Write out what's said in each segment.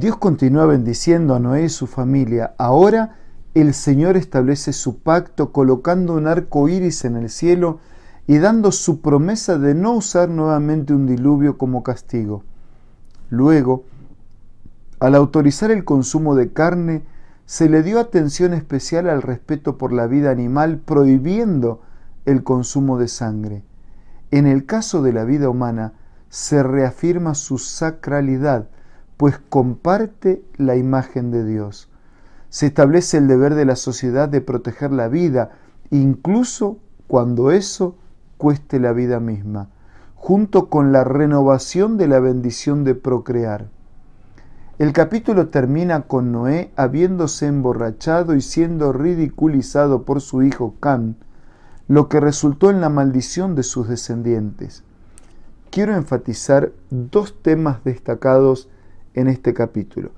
Dios continúa bendiciendo a Noé y su familia. Ahora el Señor establece su pacto colocando un arco iris en el cielo y dando su promesa de no usar nuevamente un diluvio como castigo. Luego, al autorizar el consumo de carne, se le dio atención especial al respeto por la vida animal prohibiendo el consumo de sangre. En el caso de la vida humana, se reafirma su sacralidad, pues comparte la imagen de Dios. Se establece el deber de la sociedad de proteger la vida, incluso cuando eso cueste la vida misma, junto con la renovación de la bendición de procrear. El capítulo termina con Noé habiéndose emborrachado y siendo ridiculizado por su hijo Can, lo que resultó en la maldición de sus descendientes. Quiero enfatizar dos temas destacados en este capítulo.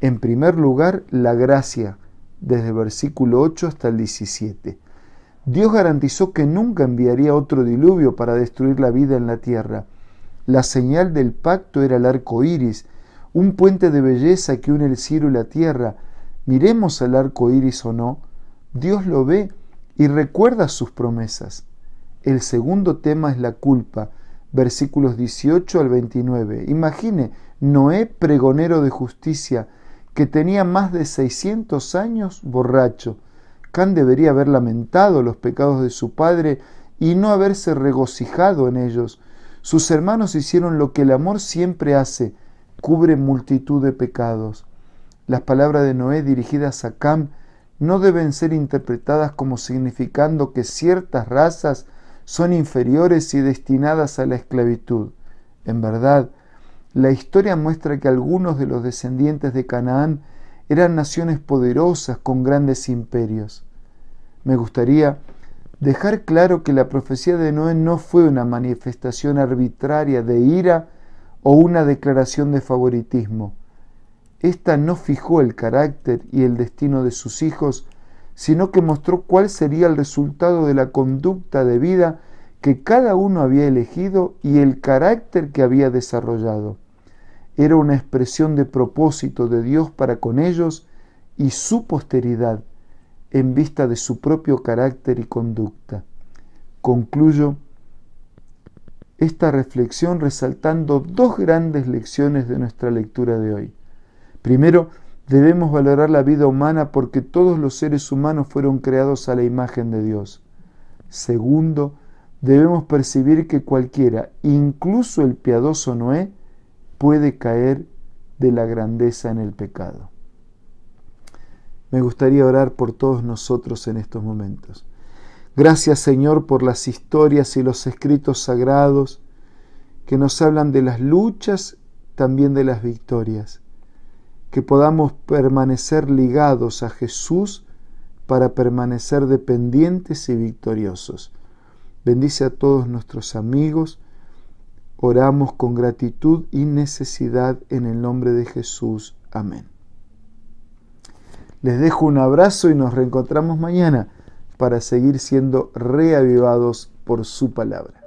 En primer lugar, la gracia, desde el versículo 8 hasta el 17. Dios garantizó que nunca enviaría otro diluvio para destruir la vida en la tierra. La señal del pacto era el arco iris, un puente de belleza que une el cielo y la tierra. Miremos al arco iris o no, Dios lo ve y recuerda sus promesas. El segundo tema es la culpa versículos 18 al 29. Imagine, Noé, pregonero de justicia, que tenía más de 600 años borracho. Can debería haber lamentado los pecados de su padre y no haberse regocijado en ellos. Sus hermanos hicieron lo que el amor siempre hace, cubre multitud de pecados. Las palabras de Noé dirigidas a Cam no deben ser interpretadas como significando que ciertas razas son inferiores y destinadas a la esclavitud. En verdad, la historia muestra que algunos de los descendientes de Canaán eran naciones poderosas con grandes imperios. Me gustaría dejar claro que la profecía de Noé no fue una manifestación arbitraria de ira o una declaración de favoritismo. Esta no fijó el carácter y el destino de sus hijos, sino que mostró cuál sería el resultado de la conducta de vida que cada uno había elegido y el carácter que había desarrollado. Era una expresión de propósito de Dios para con ellos y su posteridad en vista de su propio carácter y conducta. Concluyo esta reflexión resaltando dos grandes lecciones de nuestra lectura de hoy. Primero, Debemos valorar la vida humana porque todos los seres humanos fueron creados a la imagen de Dios. Segundo, debemos percibir que cualquiera, incluso el piadoso Noé, puede caer de la grandeza en el pecado. Me gustaría orar por todos nosotros en estos momentos. Gracias Señor por las historias y los escritos sagrados que nos hablan de las luchas, también de las victorias que podamos permanecer ligados a Jesús para permanecer dependientes y victoriosos. Bendice a todos nuestros amigos. Oramos con gratitud y necesidad en el nombre de Jesús. Amén. Les dejo un abrazo y nos reencontramos mañana para seguir siendo reavivados por su palabra.